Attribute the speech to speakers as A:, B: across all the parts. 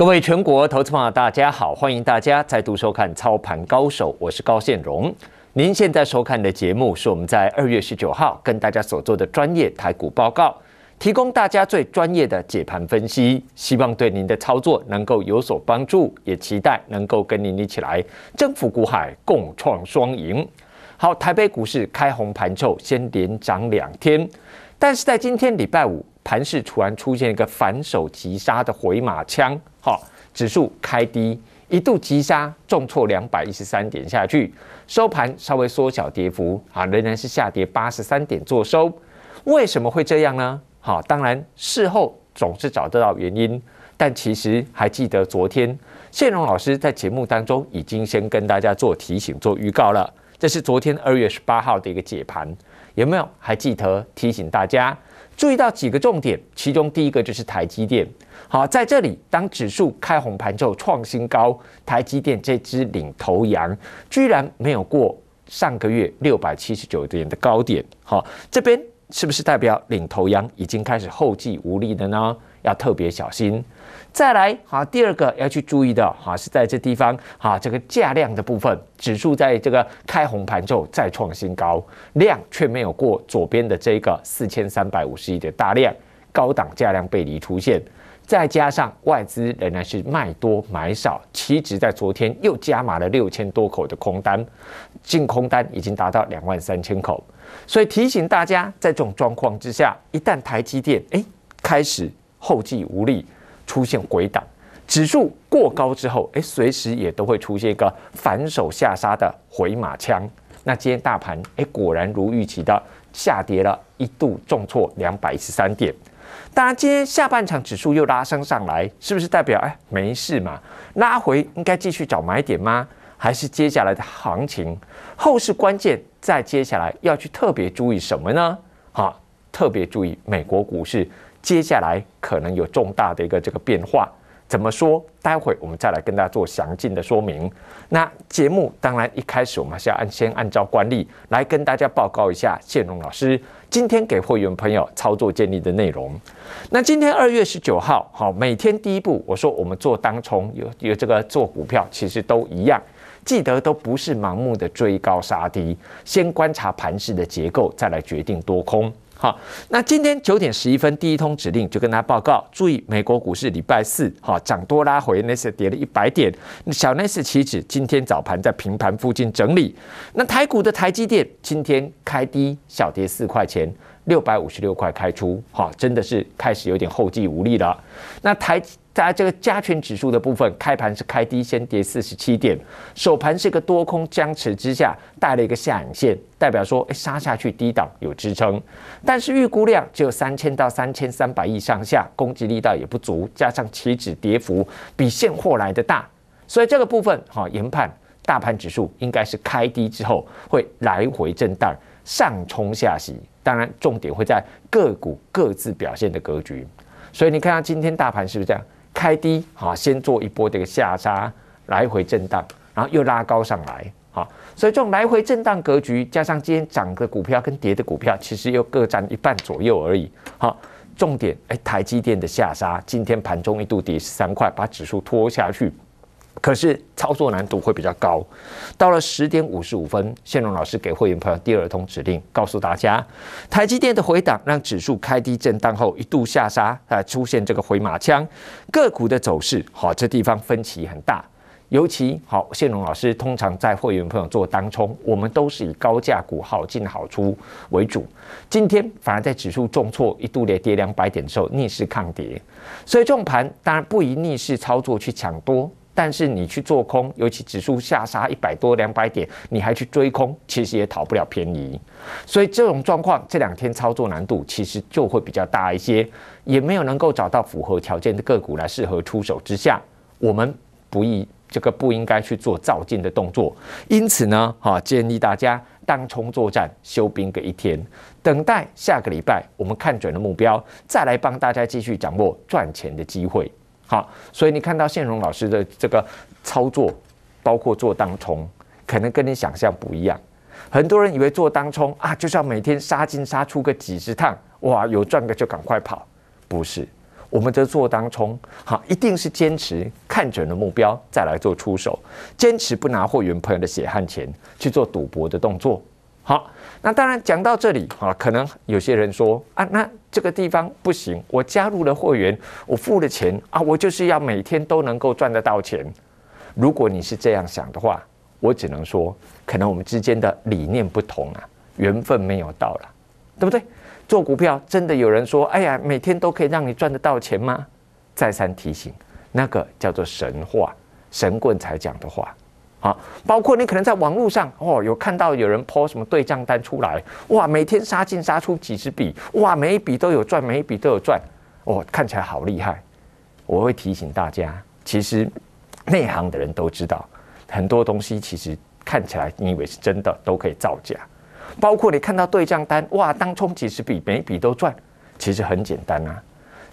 A: 各位全国投资朋友，大家好！欢迎大家再度收看《操盘高手》，我是高宪荣。您现在收看的节目是我们在二月十九号跟大家所做的专业台股报告，提供大家最专业的解盘分析，希望对您的操作能够有所帮助，也期待能够跟您一起来征服股海，共创双赢。好，台北股市开红盘后，先连涨两天，但是在今天礼拜五。盘市突然出现一个反手急杀的回马枪，哈，指数开低，一度急杀，重挫两百一十三点下去，收盘稍微缩小跌幅，啊，仍然是下跌八十三点做收。为什么会这样呢？好，当然事后总是找得到原因，但其实还记得昨天谢荣老师在节目当中已经先跟大家做提醒、做预告了，这是昨天二月十八号的一个解盘，有没有还记得提醒大家？注意到几个重点，其中第一个就是台积电。好，在这里当指数开红盘之后创新高，台积电这只领头羊居然没有过上个月六百七十九点的高点。好，这边是不是代表领头羊已经开始后继无力了呢？要特别小心。再来，好，第二个要去注意的，哈，是在这地方，哈，这个价量的部分，指数在这个开红盘后再创新高，量却没有过左边的这个四千三百五十亿的大量，高档价量背离出现，再加上外资仍然是卖多买少，期指在昨天又加码了六千多口的空单，净空单已经达到两万三千口，所以提醒大家，在这种状况之下，一旦台积电哎开始后继无力。出现回档，指数过高之后，哎，随时也都会出现一个反手下杀的回马枪。那今天大盘，哎，果然如预期的下跌了，一度重挫两百一十三点。当然，今天下半场指数又拉升上来，是不是代表哎没事嘛？拉回应该继续找买点吗？还是接下来的行情后市关键？再接下来要去特别注意什么呢？好，特别注意美国股市。接下来可能有重大的一个这个变化，怎么说？待会我们再来跟大家做详尽的说明。那节目当然一开始我们还是要按先按照惯例来跟大家报告一下，谢龙老师今天给会员朋友操作建立的内容。那今天二月十九号，好，每天第一步我说我们做当冲，有有这个做股票，其实都一样，记得都不是盲目的追高杀低，先观察盘势的结构，再来决定多空。好，那今天九点十一分第一通指令就跟大家报告，注意美国股市礼拜四，好涨多拉回，那次跌了一百点，小那次期指今天早盘在平盘附近整理。那台股的台积电今天开低，小跌四块钱，六百五十六块开出，好真的是开始有点后继无力了。那台。在它这个加权指数的部分，开盘是开低，先跌四十七点，首盘是个多空僵持之下带了一个下影线，代表说哎杀下去低档有支撑，但是预估量只有三千到三千三百亿上下，攻击力道也不足，加上期指跌幅比现货来的大，所以这个部分哈研判大盘指数应该是开低之后会来回震荡，上冲下洗，当然重点会在个股各自表现的格局，所以你看下今天大盘是不是这样？开低啊，先做一波这个下杀，来回震荡，然后又拉高上来好，所以这种来回震荡格局，加上今天涨的股票跟跌的股票，其实又各占一半左右而已。好，重点哎，台积电的下杀，今天盘中一度跌三块，把指数拖下去。可是操作难度会比较高。到了十点五十五分，谢荣老师给会员朋友第二通指令，告诉大家，台积电的回档让指数开低震荡后一度下杀，啊，出现这个回马枪。个股的走势，好，这地方分歧很大。尤其好，谢龙老师通常在会员朋友做当冲，我们都是以高价股好进好出为主。今天反而在指数重挫一度跌两百点之后逆势抗跌，所以这种盘当然不宜逆势操作去抢多。但是你去做空，尤其指数下杀一百多、两百点，你还去追空，其实也讨不了便宜。所以这种状况，这两天操作难度其实就会比较大一些，也没有能够找到符合条件的个股来适合出手之下，我们不宜这个不应该去做造进的动作。因此呢，哈，建议大家当冲作战，休兵个一天，等待下个礼拜我们看准了目标，再来帮大家继续掌握赚钱的机会。好，所以你看到宪荣老师的这个操作，包括做当冲，可能跟你想象不一样。很多人以为做当冲啊，就是要每天杀进杀出个几十趟，哇，有赚个就赶快跑，不是。我们这做当冲，好，一定是坚持看准了目标再来做出手，坚持不拿货源朋友的血汗钱去做赌博的动作。好，那当然讲到这里啊，可能有些人说啊，那这个地方不行，我加入了会员，我付了钱啊，我就是要每天都能够赚得到钱。如果你是这样想的话，我只能说，可能我们之间的理念不同啊，缘分没有到了，对不对？做股票真的有人说，哎呀，每天都可以让你赚得到钱吗？再三提醒，那个叫做神话，神棍才讲的话。啊，包括你可能在网络上哦，有看到有人 po 什么对账单出来，哇，每天杀进杀出几十笔，哇，每一笔都有赚，每一笔都有赚，哇，看起来好厉害。我会提醒大家，其实内行的人都知道，很多东西其实看起来你以为是真的，都可以造假。包括你看到对账单，哇，当冲几十笔，每一笔都赚，其实很简单啊。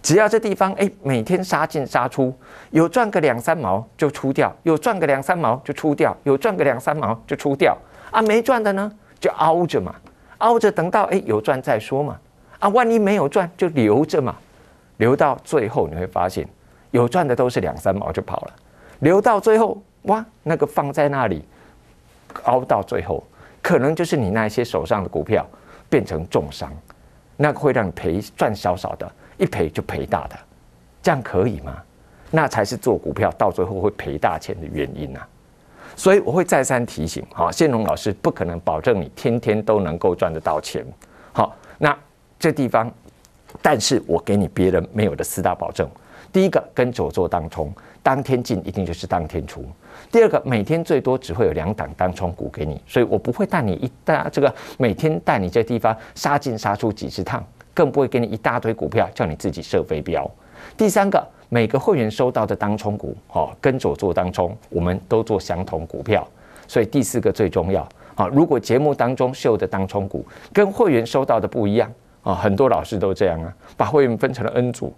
A: 只要这地方哎，每天杀进杀出，有赚个两三毛就出掉，有赚个两三毛就出掉，有赚个两三毛就出掉啊！没赚的呢，就凹着嘛，凹着等到哎有赚再说嘛啊！万一没有赚就留着嘛，留到最后你会发现，有赚的都是两三毛就跑了，留到最后哇，那个放在那里凹到最后，可能就是你那些手上的股票变成重伤，那个会让你赔赚少少的。一赔就赔大的，这样可以吗？那才是做股票到最后会赔大钱的原因啊！所以我会再三提醒哈，谢龙老师不可能保证你天天都能够赚得到钱。好，那这地方，但是我给你别人没有的四大保证：，第一个，跟着做当冲，当天进一定就是当天出；，第二个，每天最多只会有两档当冲股给你，所以我不会带你一大这个每天带你这地方杀进杀出几十趟。更不会给你一大堆股票，叫你自己设飞镖。第三个，每个会员收到的当冲股，哦，跟左做当冲，我们都做相同股票。所以第四个最重要啊！如果节目当中秀的当冲股跟会员收到的不一样啊，很多老师都这样啊，把会员分成了 n 组，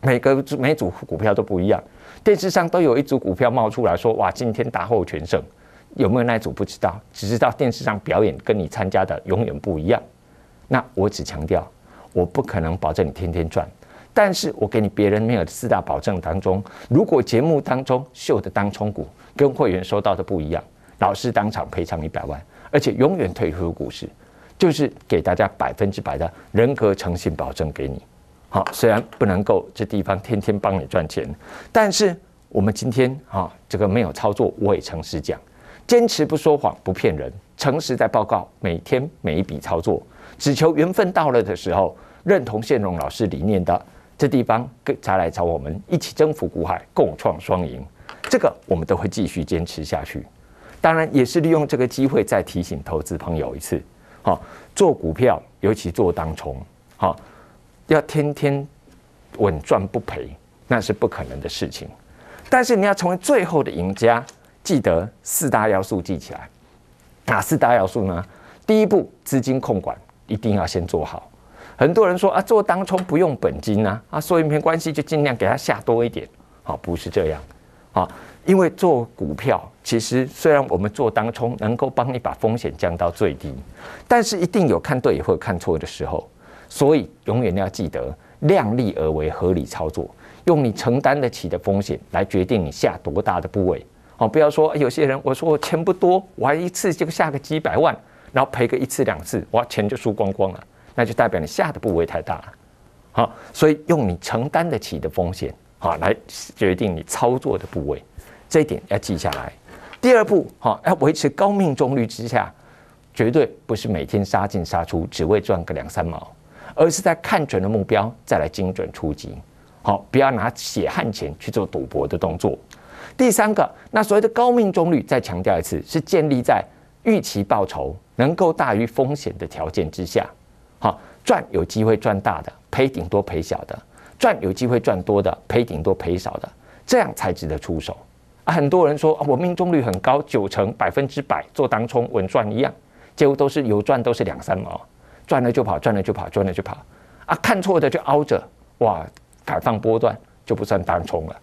A: 每个每组股票都不一样。电视上都有一组股票冒出来说，哇，今天大获全胜。有没有那组不知道？只知道电视上表演跟你参加的永远不一样。那我只强调。我不可能保证你天天赚，但是我给你别人没有的四大保证当中，如果节目当中秀的当冲股跟会员收到的不一样，老师当场赔偿一百万，而且永远退出股市，就是给大家百分之百的人格诚信保证给你。好，虽然不能够这地方天天帮你赚钱，但是我们今天啊，这个没有操作，我也诚实讲，坚持不说谎，不骗人。诚实在报告每天每一笔操作，只求缘分到了的时候认同线荣老师理念的这地方，跟才来找我们一起征服股海，共创双赢。这个我们都会继续坚持下去。当然也是利用这个机会再提醒投资朋友一次：好，做股票尤其做当冲，好要天天稳赚不赔，那是不可能的事情。但是你要成为最后的赢家，记得四大要素记起来。哪四大要素呢？第一步，资金控管一定要先做好。很多人说啊，做当冲不用本金呐，啊，所以没关系就尽量给他下多一点，好，不是这样，好，因为做股票，其实虽然我们做当冲能够帮你把风险降到最低，但是一定有看对也会看错的时候，所以永远要记得量力而为，合理操作，用你承担得起的风险来决定你下多大的部位。哦，不要说有些人，我说我钱不多，我还一次就下个几百万，然后赔个一次两次，哇，钱就输光光了，那就代表你下的部位太大了。好，所以用你承担得起的风险，好来决定你操作的部位，这一点要记下来。第二步，好要维持高命中率之下，绝对不是每天杀进杀出只为赚个两三毛，而是在看准了目标再来精准出击。好，不要拿血汗钱去做赌博的动作。第三个，那所谓的高命中率，再强调一次，是建立在预期报酬能够大于风险的条件之下。好，赚有机会赚大的，赔顶多赔小的；赚有机会赚多的，赔顶多赔少的，这样才值得出手。啊，很多人说啊，我命中率很高，九成百分之百做当冲稳赚一样，结果都是有赚都是两三毛，赚了就跑，赚了就跑，赚了就跑。啊，看错的就熬着，哇，敢放波段就不算当冲了。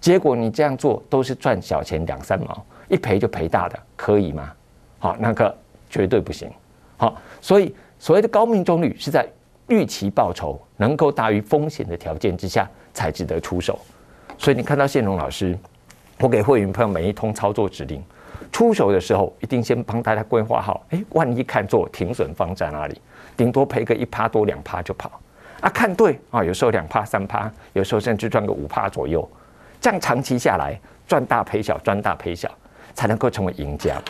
A: 结果你这样做都是赚小钱两三毛，一赔就赔大的，可以吗？好，那个绝对不行。好，所以所谓的高命中率是在预期报酬能够大于风险的条件之下才值得出手。所以你看到谢荣老师，我给会员朋友每一通操作指令，出手的时候一定先帮大家规划好。哎，万一看错停损放在哪里，顶多赔个一趴多两趴就跑。啊，看对啊，有时候两趴三趴，有时候甚至赚个五趴左右。这样长期下来，赚大赔小，赚大赔小，才能够成为赢家，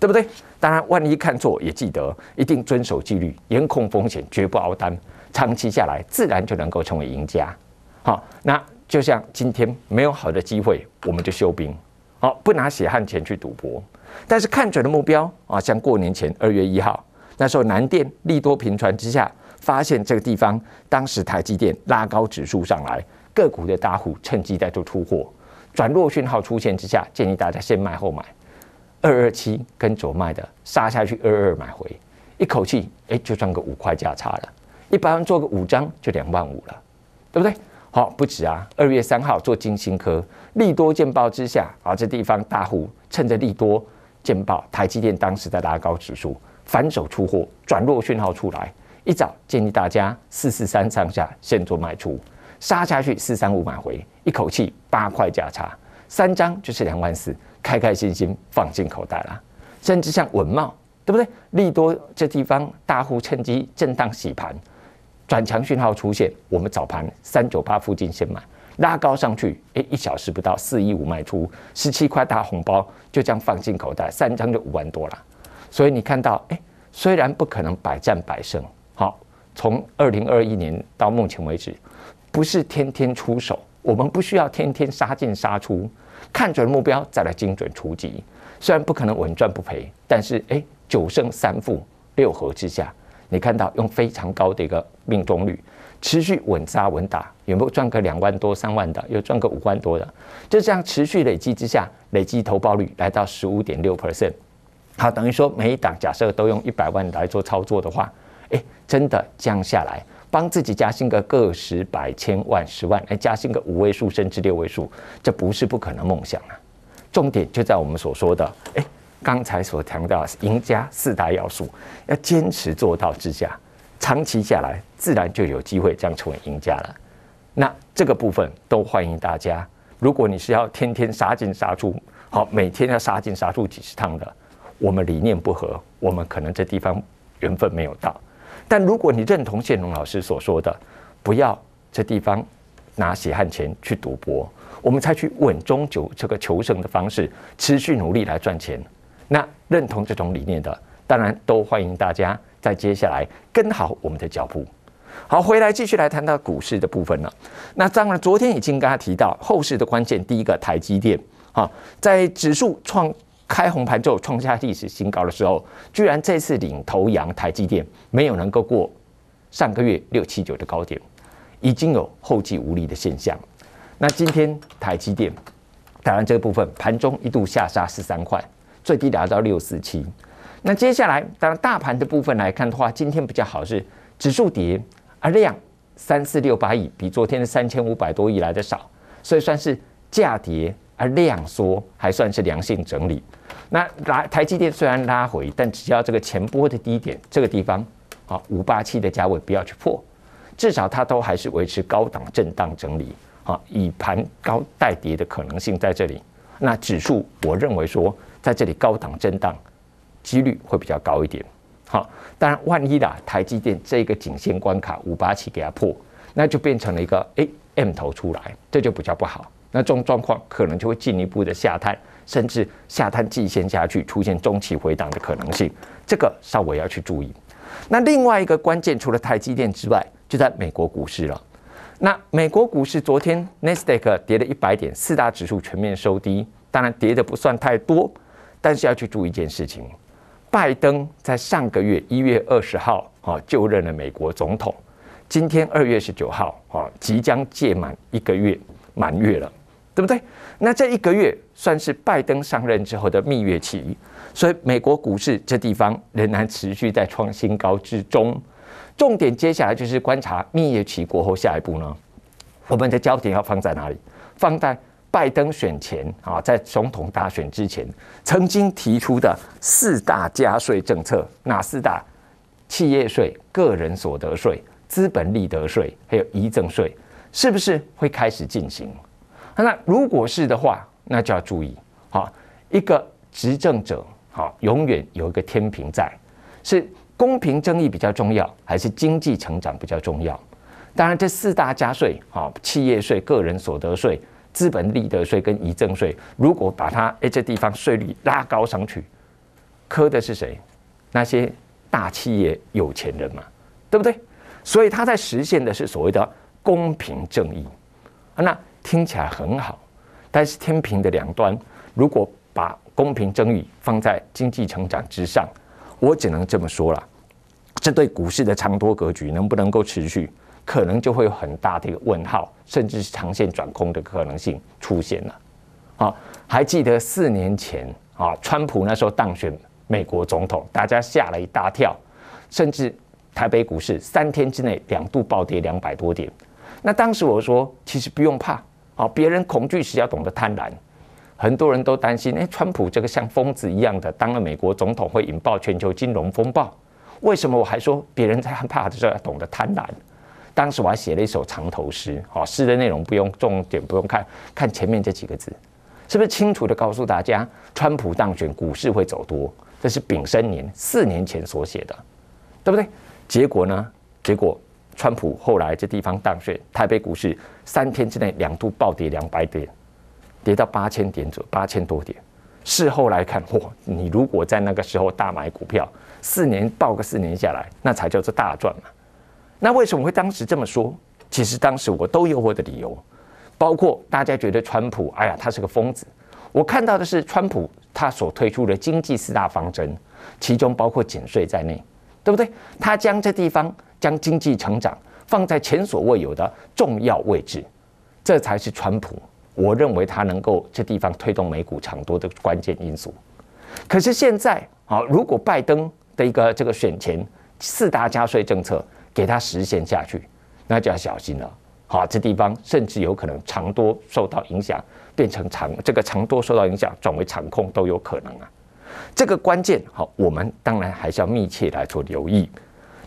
A: 对不对？当然，万一看错也记得，一定遵守纪律，严控风险，绝不熬单。长期下来，自然就能够成为赢家。好，那就像今天没有好的机会，我们就休兵。好，不拿血汗钱去赌博。但是看准了目标啊，像过年前二月一号，那时候南电利多频传之下，发现这个地方当时台积电拉高指数上来。个股的大户趁机在做出货，转弱讯号出现之下，建议大家先卖后买。二二七跟左卖的杀下去，二二买回，一口气哎就赚个五块价差了。一般做个五张就两万五了，对不对？好，不止啊。二月三号做金星科，利多见报之下，啊这地方大户趁着利多见报，台积电当时在拉高指数，反手出货，转弱讯号出来，一早建议大家四四三上下先做卖出。杀下去四三五买回，一口气八块价差，三张就是两万四，开开心心放进口袋了。甚至像文茂，对不对？利多这地方大户趁机震荡洗盘，转强讯号出现，我们早盘三九八附近先买，拉高上去，诶，一小时不到四一五卖出，十七块大红包就这样放进口袋，三张就五万多了。所以你看到，诶，虽然不可能百战百胜，好，从二零二一年到目前为止。不是天天出手，我们不需要天天杀进杀出，看准目标再来精准出击。虽然不可能稳赚不赔，但是哎，九胜三负六合之下，你看到用非常高的一个命中率，持续稳扎稳打，有没有赚个两万多、三万的，有赚个五万多的，就这样持续累积之下，累积投报率来到十五点六 percent。好，等于说每一档假设都用一百万来做操作的话，哎，真的降下来。帮自己加薪个个十百千万十万，哎，加薪个五位数甚至六位数，这不是不可能梦想啊！重点就在我们所说的，哎，刚才所强调的赢家四大要素，要坚持做到之下，长期下来，自然就有机会这样成为赢家了。那这个部分都欢迎大家。如果你是要天天杀进杀出，好，每天要杀进杀出几十趟的，我们理念不合，我们可能这地方缘分没有到。但如果你认同谢龙老师所说的，不要这地方拿血汗钱去赌博，我们采取稳中求这个求胜的方式，持续努力来赚钱。那认同这种理念的，当然都欢迎大家在接下来跟好我们的脚步。好，回来继续来谈到股市的部分了。那当然，昨天已经跟他提到后市的关键，第一个台积电哈，在指数创。开红盘之后创下历史新高的时候，居然这次领头羊台积电没有能够过上个月六七九的高点，已经有后继无力的现象。那今天台积电当然这个部分盘中一度下杀十三块，最低达到六四七。那接下来当然大盘的部分来看的话，今天比较好是指数跌，而量三四六八亿比昨天的三千五百多亿来的少，所以算是价跌。而量缩还算是良性整理，那拉台积电虽然拉回，但只要这个前波的低点这个地方，啊五八七的价位不要去破，至少它都还是维持高档震荡整理，啊，以盘高带跌的可能性在这里。那指数我认为说在这里高档震荡几率会比较高一点，好，当然万一啦，台积电这个颈线关卡五八七给它破，那就变成了一个哎 M 头出来，这就比较不好。那这种状况可能就会进一步的下探，甚至下探季线下去，出现中期回档的可能性，这个稍微要去注意。那另外一个关键，除了台积电之外，就在美国股市了。那美国股市昨天 n e s t a q 跌了一百点，四大指数全面收低，当然跌的不算太多，但是要去注意一件事情：拜登在上个月一月二十号啊就任了美国总统，今天二月十九号啊即将届满一个月满月了。对不对？那这一个月算是拜登上任之后的蜜月期，所以美国股市这地方仍然持续在创新高之中。重点接下来就是观察蜜月期过后下一步呢，我们的焦点要放在哪里？放在拜登选前啊，在总统大选之前曾经提出的四大加税政策，哪四大？企业税、个人所得税、资本利得税，还有遗赠税，是不是会开始进行？那如果是的话，那就要注意。好，一个执政者，好，永远有一个天平在，是公平正义比较重要，还是经济成长比较重要？当然，这四大加税，好，企业税、个人所得税、资本利得税跟遗赠税，如果把它，哎，这地方税率拉高上去，磕的是谁？那些大企业、有钱人嘛，对不对？所以他在实现的是所谓的公平正义。啊，那。听起来很好，但是天平的两端，如果把公平正义放在经济成长之上，我只能这么说了，这对股市的长多格局能不能够持续，可能就会有很大的一个问号，甚至是长线转空的可能性出现了。好，还记得四年前啊，川普那时候当选美国总统，大家吓了一大跳，甚至台北股市三天之内两度暴跌两百多点。那当时我说，其实不用怕。好，别人恐惧时要懂得贪婪。很多人都担心，哎，川普这个像疯子一样的当了美国总统会引爆全球金融风暴。为什么我还说别人在害怕的时候要懂得贪婪？当时我还写了一首长头诗，好，诗的内容不用重点不用看，看前面这几个字，是不是清楚的告诉大家，川普当选股市会走多？这是丙申年四年前所写的，对不对？结果呢？结果。川普后来这地方当选，台北股市三天之内两度暴跌两百点，跌到八千点左八千多点。事后来看，哇，你如果在那个时候大买股票，四年暴个四年下来，那才叫做大赚嘛。那为什么会当时这么说？其实当时我都有我的理由，包括大家觉得川普，哎呀，他是个疯子。我看到的是川普他所推出的经济四大方针，其中包括减税在内，对不对？他将这地方。将经济成长放在前所未有的重要位置，这才是川普，我认为他能够这地方推动美股长多的关键因素。可是现在，啊，如果拜登的一个这个选前四大加税政策给他实现下去，那就要小心了。好，这地方甚至有可能长多受到影响，变成长这个长多受到影响转为长空都有可能啊。这个关键，好，我们当然还是要密切来做留意。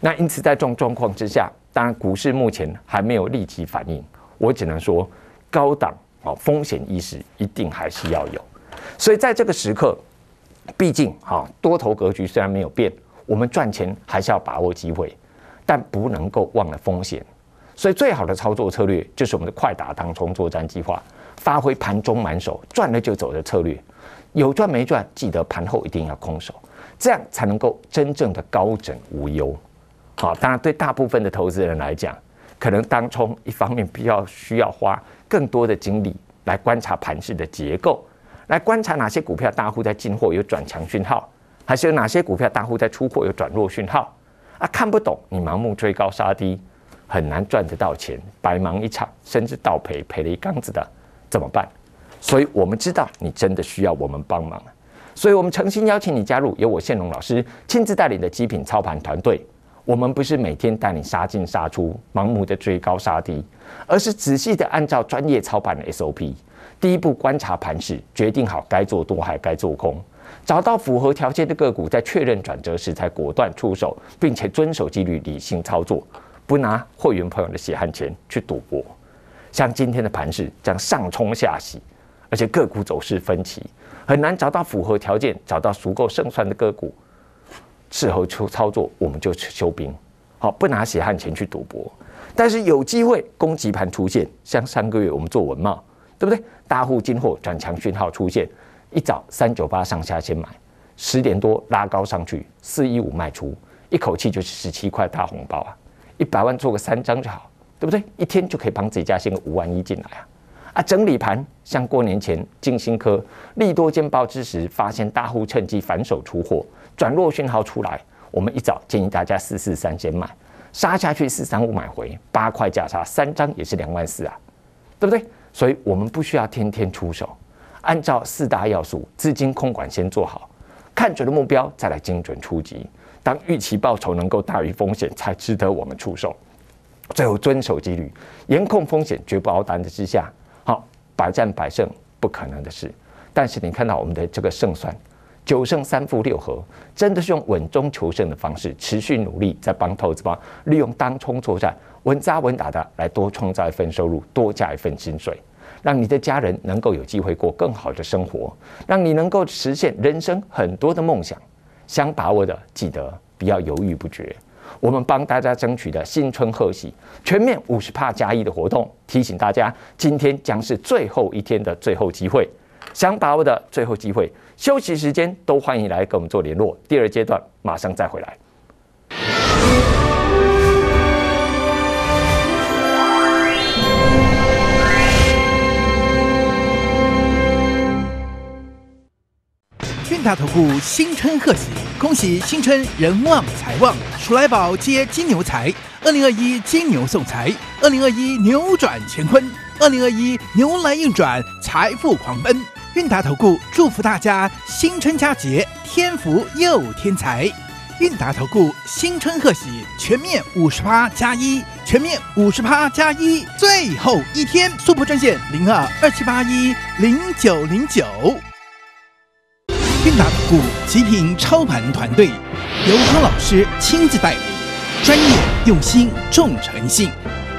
A: 那因此，在这种状况之下，当然股市目前还没有立即反应，我只能说，高档啊，风险意识一定还是要有。所以在这个时刻，毕竟啊，多头格局虽然没有变，我们赚钱还是要把握机会，但不能够忘了风险。所以最好的操作策略就是我们的快打当冲作战计划，发挥盘中满手赚了就走的策略，有赚没赚记得盘后一定要空手，这样才能够真正的高枕无忧。好，当然对大部分的投资人来讲，可能当中一方面比较需要花更多的精力来观察盘势的结构，来观察哪些股票大户在进货有转强讯号，还是有哪些股票大户在出货有转弱讯号。啊，看不懂，你盲目追高杀低，很难赚得到钱，白忙一场，甚至倒赔赔了一缸子的，怎么办？所以我们知道你真的需要我们帮忙，所以我们诚心邀请你加入由我谢龙老师亲自带领的极品操盘团队。我们不是每天带你杀进杀出、盲目的追高杀低，而是仔细的按照专业操盘的 SOP。第一步观察盘势，决定好该做多还该做空，找到符合条件的个股，在确认转折时才果断出手，并且遵守纪律，理性操作，不拿会员朋友的血汗钱去赌博。像今天的盘势将上冲下洗，而且个股走势分歧，很难找到符合条件、找到足够胜算的个股。适合出操作，我们就去修兵。好，不拿血汗钱去赌博。但是有机会攻击盘出现，像三个月我们做文茂，对不对？大户进货转强讯号出现，一早三九八上下先买，十点多拉高上去四一五卖出，一口气就是十七块大红包啊！一百万做个三张就好，对不对？一天就可以帮自己家先个五万一进来啊！啊，整理盘像过年前金星科利多见报之时，发现大户趁机反手出货。转弱讯号出来，我们一早建议大家四四三先买，杀下去四三五买回，八块价差三张也是两万四啊，对不对？所以我们不需要天天出手，按照四大要素，资金空管先做好，看准了目标再来精准出击。当预期报酬能够大于风险，才值得我们出手。最后遵守纪律，严控风险，绝不好单子之下，好百战百胜不可能的事。但是你看到我们的这个胜算。九胜三负六和，真的是用稳中求胜的方式持续努力，在帮投资方利用当冲作战，稳扎稳打的来多创造一份收入，多加一份薪水，让你的家人能够有机会过更好的生活，让你能够实现人生很多的梦想。想把握的，记得不要犹豫不决。我们帮大家争取的新春贺喜全面五十帕加一的活动，提醒大家，今天将是最后一天的最后机会。想把握的最后机会，休息时间都欢迎来跟我们做联络。第二阶段马上再回来。韵大投顾新春贺喜，恭喜新春人旺财旺，鼠来宝接金牛财。二零二一金牛送财，二零二一扭转乾坤。二零二一牛来运转，财富狂奔。韵达投顾祝福大家新春佳节，添福又添财。韵达投顾新春贺喜，全面五十八加一，全面五十八加一。最后一天，速博专线零二二七八一零九零九。韵达投顾极品操盘团队，刘涛老师亲自带领，专业用心重诚信。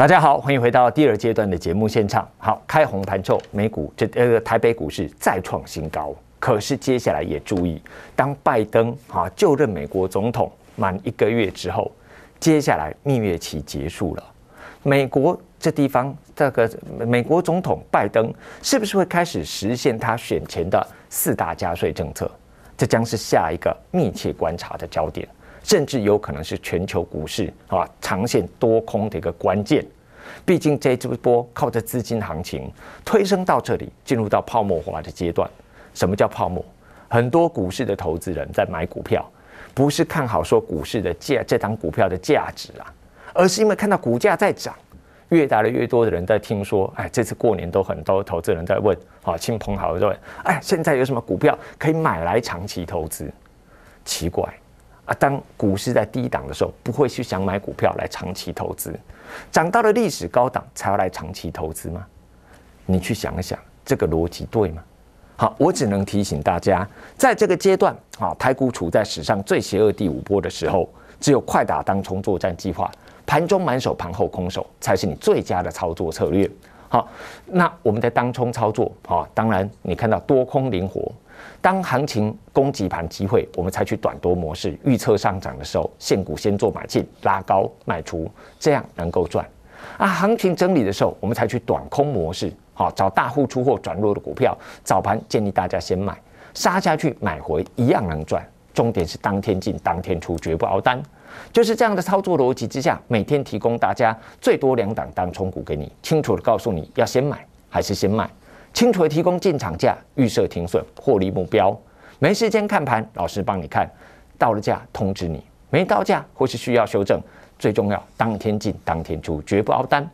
A: 大家好，欢迎回到第二阶段的节目现场。好，开红盘，后，美股，这、呃台北股市再创新高。可是接下来也注意，当拜登啊就任美国总统满一个月之后，接下来蜜月期结束了，美国这地方这个美国总统拜登是不是会开始实现他选前的四大加税政策？这将是下一个密切观察的焦点。甚至有可能是全球股市啊长线多空的一个关键，毕竟这一波靠着资金行情推升到这里，进入到泡沫化的阶段。什么叫泡沫？很多股市的投资人在买股票，不是看好说股市的价、这档股票的价值啊，而是因为看到股价在涨，越打的越多的人在听说。哎，这次过年都很多投资人在问，啊，亲朋好友问，哎，现在有什么股票可以买来长期投资？奇怪。啊，当股市在低档的时候，不会去想买股票来长期投资，涨到了历史高档才要来长期投资吗？你去想一想，这个逻辑对吗？好，我只能提醒大家，在这个阶段，啊，台股处在史上最邪恶第五波的时候，只有快打当冲作战计划，盘中满手，盘后空手，才是你最佳的操作策略。好，那我们在当冲操作，啊，当然你看到多空灵活。当行情攻击盘机会，我们采取短多模式，预测上涨的时候，现股先做买进，拉高卖出，这样能够赚。啊，行情整理的时候，我们采取短空模式，好找大户出货转弱的股票，早盘建议大家先买，杀下去买回一样能赚。重点是当天进当天出，绝不熬单。就是这样的操作逻辑之下，每天提供大家最多两档单冲股给你，清楚的告诉你要先买还是先卖。清楚提供进场价、预设停损、获利目标，没时间看盘，老师帮你看，到了价通知你，没到价或是需要修正，最重要当天进当天出，绝不熬单，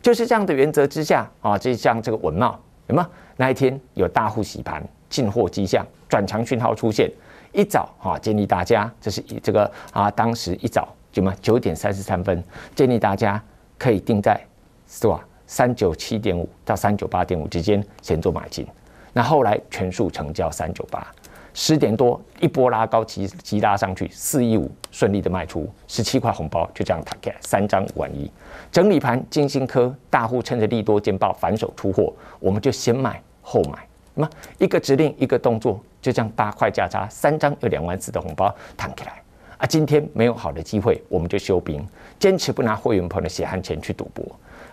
A: 就是这样的原则之下啊，就像这个文茂什么那一天有大户洗盘进货迹象，转强讯号出现，一早啊建议大家，这是以这个啊当时一早什么九点三十三分，建议大家可以定在是吧？三九七点五到三九八点五之间先做买进，那后来全数成交三九八，十点多一波拉高，急急拉上去四一五，顺利的卖出十七块红包，就这样弹起来三张万一整理盘，金星科大户趁着利多见报反手出货，我们就先卖后买，那么一个指令一个动作，就这样八块价差三张有两万四的红包弹起来，啊，今天没有好的机会，我们就休兵，坚持不拿会员朋友的血汗钱去赌博。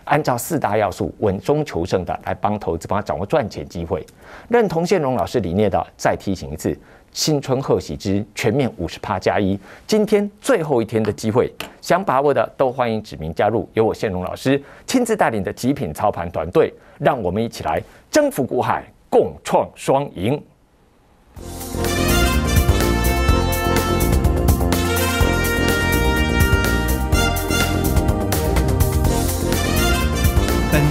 A: 按照四大要素稳中求胜的来帮投资，帮他掌握赚钱机会。认同线荣老师理念的，再提醒一次：新春贺喜，之全面五十趴加一。今天最后一天的机会，想把握的都欢迎指名加入，由我线荣老师亲自带领的极品操盘团队，让我们一起来征服股海，共创双赢。